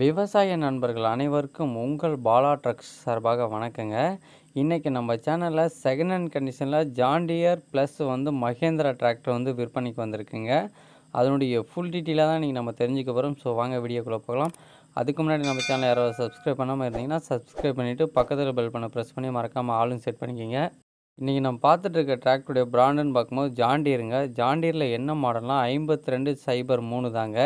விவசாய நண்பர்கள் அனைவருக்கும் உங்கள் பாலா ட்ரக்ஸ் சார்பாக வணக்கங்க இன்றைக்கி நம்ம சேனலில் செகண்ட் ஹேண்ட் கண்டிஷனில் ஜாண்டியர் ப்ளஸ் வந்து மகேந்திரா டிராக்டர் வந்து விற்பனைக்கு வந்திருக்குங்க அதனுடைய ஃபுல் டீட்டெயிலாக தான் இன்றைக்கி நம்ம தெரிஞ்சுக்க போகிறோம் ஸோ வாங்க வீடியோக்குள்ளே போகலாம் அதுக்கு முன்னாடி நம்ம சேனல் யாராவது சப்ஸ்கிரைப் பண்ணாமல் இருந்தீங்கன்னா சப்ஸ்கிரைப் பண்ணிவிட்டு பக்கத்தில் பெல் பண்ண ப்ரெஸ் பண்ணி மறக்காமல் ஆளும் செட் பண்ணிக்கிங்க இன்றைக்கி நம்ம பார்த்துட்டு இருக்க டிராக்டருடைய பிராண்டுன்னு பார்க்கும்போது ஜாண்டியருங்க ஜாண்டியரில் என்ன மாடல்னால் ஐம்பத்தி ரெண்டு சைபர் மூணு தாங்க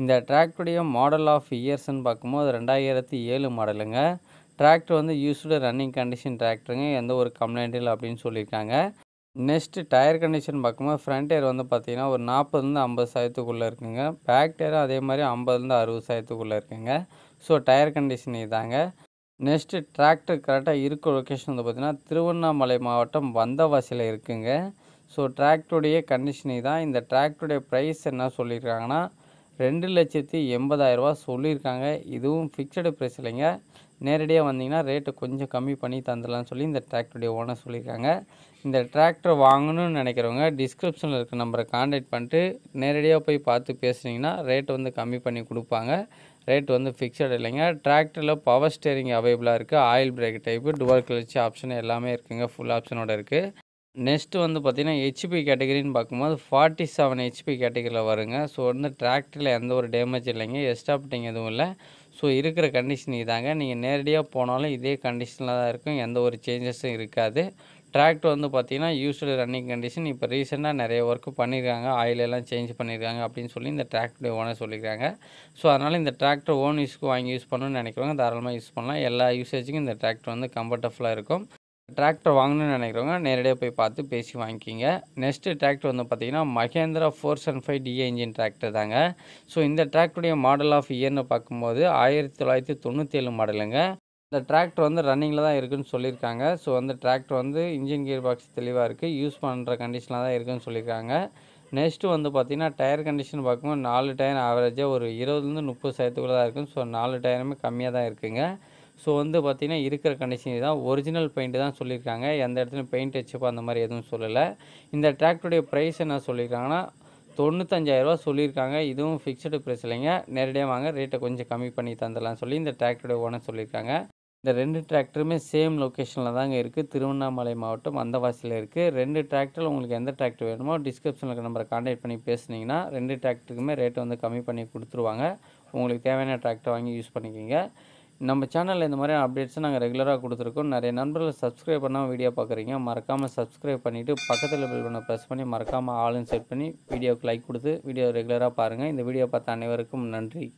இந்த டிராக்டருடைய மாடல் ஆஃப் இயர்ஸ்ன்னு பார்க்கும்போது ரெண்டாயிரத்தி ஏழு மாடலுங்க டிராக்டர் வந்து யூஸ்டு ரன்னிங் கண்டிஷன் டிராக்டருங்க எந்த ஒரு கம்ப்ளைண்ட் இல்லை அப்படின்னு சொல்லியிருக்காங்க நெக்ஸ்ட்டு டயர் கண்டிஷன் பார்க்கும்போது ஃப்ரண்ட் டயர் வந்து பார்த்திங்கன்னா ஒரு நாற்பதுலேருந்து ஐம்பது சதவீதத்துக்குள்ளே இருக்குங்க பேக் டயரும் அதே மாதிரி ஐம்பதுலேருந்து அறுபது சதவீதத்துக்குள்ளே இருக்குங்க ஸோ டயர் கண்டிஷன் இதாங்க நெக்ஸ்ட்டு டிராக்டர் கரெக்டாக இருக்க லொக்கேஷன் வந்து பார்த்திங்கன்னா திருவண்ணாமலை மாவட்டம் வந்தவாசியில் இருக்குங்க ஸோ டிராக்டருடைய கண்டிஷன் தான் இந்த டிராக்டருடைய ப்ரைஸ் என்ன சொல்லியிருக்காங்கன்னா ரெண்டு லட்சத்தி எண்பதாயிரரூவா சொல்லியிருக்காங்க இதுவும் ஃபிக்ஸடு ப்ரைஸ் இல்லைங்க நேரடியாக வந்தீங்கன்னா ரேட்டை கொஞ்சம் கம்மி பண்ணி தந்துடலாம்னு சொல்லி இந்த டிராக்டருடைய ஓனர் சொல்லியிருக்காங்க இந்த டிராக்டர் வாங்கணும்னு நினைக்கிறவங்க டிஸ்கிரிப்ஷனில் இருக்க நம்பரை காண்டாக்ட் பண்ணிட்டு நேரடியாக போய் பார்த்து பேசுனீங்கன்னா ரேட்டு வந்து கம்மி பண்ணி கொடுப்பாங்க ரேட் வந்து ஃபிக்ஸட் இல்லைங்க டிராக்டரில் பவர் ஸ்டேரிங் அவைபிளாக இருக்குது oil brake type dual clutch option எல்லாமே இருக்குதுங்க ஃபுல் ஆப்ஷனோட இருக்குது நெக்ஸ்ட்டு வந்து பார்த்திங்கன்னா ஹெச்பி கேட்டகரின்னு பார்க்கும்போது ஃபார்ட்டி செவன் ஹெச்பி கேட்டகரியில் வருங்க ஸோ வந்து டிராக்டரில் எந்த ஒரு டேமேஜ் இல்லைங்க எஸ்டாப்டிங் எதுவும் இல்லை ஸோ இருக்கிற கண்டிஷன் இதாங்க நீங்கள் நேரடியாக போனாலும் இதே கண்டிஷனில் தான் இருக்கும் எந்த ஒரு சேஞ்சஸும் இருக்காது டிராக்டர் வந்து பார்த்திங்கன்னா யூஸ்வல் ரன்னிங் கண்டிஷன் இப்போ ரீசெண்டாக நிறைய ஒர்க்கு பண்ணியிருக்காங்க ஆயிலெல்லாம் சேஞ்ச் பண்ணியிருக்காங்க அப்படின்னு சொல்லி இந்த டிராக்டர் ஓனர் சொல்லியிருக்காங்க ஸோ அதனால் இந்த டிராக்டர் ஓன் யூஸ்க்கு வாங்கி யூஸ் பண்ணணும்னு நினைக்கிறவங்க தாராளமாக யூஸ் பண்ணலாம் எல்லா யூசேஜுக்கும் இந்த டிராக்டர் வந்து கம்ஃபர்டபுளாக இருக்கும் டிராக்டர் வாங்கணும்னு நினைக்கிறவங்க நேரடியாக போய் பார்த்து பேசி வாங்கிக்கிங்க நெக்ஸ்ட்டு டிராக்டர் வந்து பார்த்திங்கன்னா Mahindra four seven five DA engine tractor தாங்க ஸோ இந்த டிராக்டருடைய மாடல் ஆஃப் இயர்னு பார்க்கும்போது ஆயிரத்தி தொள்ளாயிரத்தி ஏழு மாடலுங்க இந்த டிராக்டர் வந்து ரன்னிங்கில் தான் இருக்குதுன்னு சொல்லியிருக்காங்க ஸோ அந்த டிராக்டர் வந்து இன்ஜின் கியர் பாக்ஸ் தெளிவாக இருக்குது யூஸ் பண்ணுற கண்டிஷனில் தான் இருக்குதுன்னு சொல்லியிருக்காங்க நெக்ஸ்ட்டு வந்து பார்த்திங்கன்னா டயர் கண்டிஷன் பார்க்கும்போது நாலு டயர் ஆவரேஜாக ஒரு இருபதுலேருந்து முப்பது சதத்துக்குள்ளே தான் இருக்கும் ஸோ நாலு டயருமே கம்மியாக தான் இருக்குங்க ஸோ வந்து பார்த்திங்கன்னா இருக்கிற கண்டிஷன் தான் ஒரிஜினல் பெயிண்ட்டு தான் சொல்லியிருக்காங்க எந்த இடத்துல பெயிண்ட் வச்சுப்போ அந்த மாதிரி எதுவும் சொல்லலை இந்த டிராக்டருடைய ப்ரைஸ் என்ன சொல்லியிருக்காங்கன்னா தொண்ணூத்தஞ்சாயிரரூவா சொல்லியிருக்காங்க இதுவும் ஃபிக்ஸ்டு ப்ரைஸ் இல்லைங்க நேரடியாக வாங்க ரேட்டை கொஞ்சம் கம்மி பண்ணி தந்துடலாம் சொல்லி இந்த டிராக்டருடைய ஓனர் சொல்லியிருக்காங்க இந்த ரெண்டு டிராக்டருமே சேம் லொக்கேஷனில் தாங்க இருக்குது திருவண்ணாமலை மாவட்டம் அந்தவாசியில் இருக்குது ரெண்டு டிராக்டரில் உங்களுக்கு எந்த டிராக்டர் வேணுமோ டிஸ்கிரிப்ஷனில் இருக்க நம்பரை காண்டாக்ட் பண்ணி பேசுனீங்கன்னா ரெண்டு டிராக்டருக்குமே ரேட்டை வந்து கம்மி பண்ணி கொடுத்துருவாங்க உங்களுக்கு தேவையான டிராக்டர் வாங்கி யூஸ் பண்ணிக்கிங்க நம்ம சேனலில் இந்த மாதிரியான அப்டேட்ஸை நாங்கள் ரெகுலராக கொடுத்துருக்கோம் நிறைய நண்பர்கள் சப்ஸ்கிரைப் பண்ணாமல் வீடியோ பார்க்குறீங்க மறக்காமல் சப்ஸ்கிரைப் பண்ணிவிட்டு பக்கத்தில் பில் பண்ண ப்ரெஸ் பண்ணி மறக்காமல் ஆளுன்னு செட் பண்ணி வீடியோவுக்கு லைக் கொடுத்து வீடியோ ரெகுலராக பாருங்கள் இந்த வீடியோ பார்த்த அனைவருக்கும் நன்றி